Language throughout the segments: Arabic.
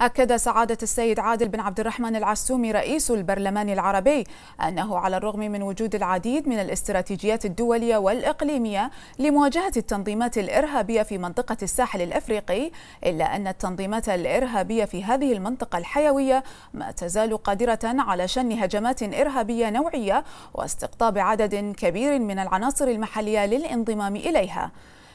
أكد سعادة السيد عادل بن عبد الرحمن العسومي رئيس البرلمان العربي أنه على الرغم من وجود العديد من الاستراتيجيات الدولية والإقليمية لمواجهة التنظيمات الإرهابية في منطقة الساحل الأفريقي إلا أن التنظيمات الإرهابية في هذه المنطقة الحيوية ما تزال قادرة على شن هجمات إرهابية نوعية واستقطاب عدد كبير من العناصر المحلية للانضمام إليها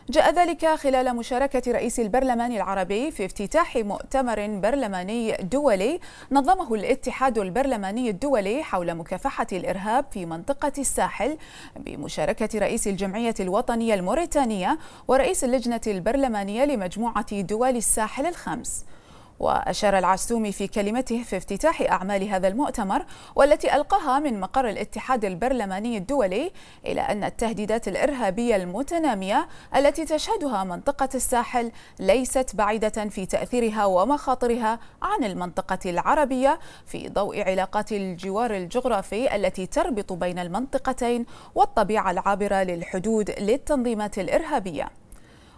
جاء ذلك خلال مشاركة رئيس البرلمان العربي في افتتاح مؤتمر برلماني دولي نظمه الاتحاد البرلماني الدولي حول مكافحة الإرهاب في منطقة الساحل بمشاركة رئيس الجمعية الوطنية الموريتانية ورئيس اللجنة البرلمانية لمجموعة دول الساحل الخمس وأشار العسومي في كلمته في افتتاح أعمال هذا المؤتمر والتي ألقاها من مقر الاتحاد البرلماني الدولي إلى أن التهديدات الإرهابية المتنامية التي تشهدها منطقة الساحل ليست بعيدة في تأثيرها ومخاطرها عن المنطقة العربية في ضوء علاقات الجوار الجغرافي التي تربط بين المنطقتين والطبيعة العابرة للحدود للتنظيمات الإرهابية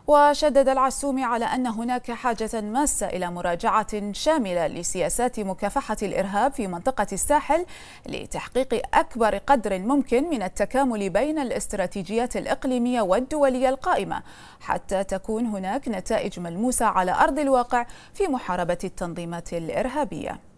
وشدد العسومي على أن هناك حاجة ماسة إلى مراجعة شاملة لسياسات مكافحة الإرهاب في منطقة الساحل لتحقيق أكبر قدر ممكن من التكامل بين الاستراتيجيات الإقليمية والدولية القائمة حتى تكون هناك نتائج ملموسة على أرض الواقع في محاربة التنظيمات الإرهابية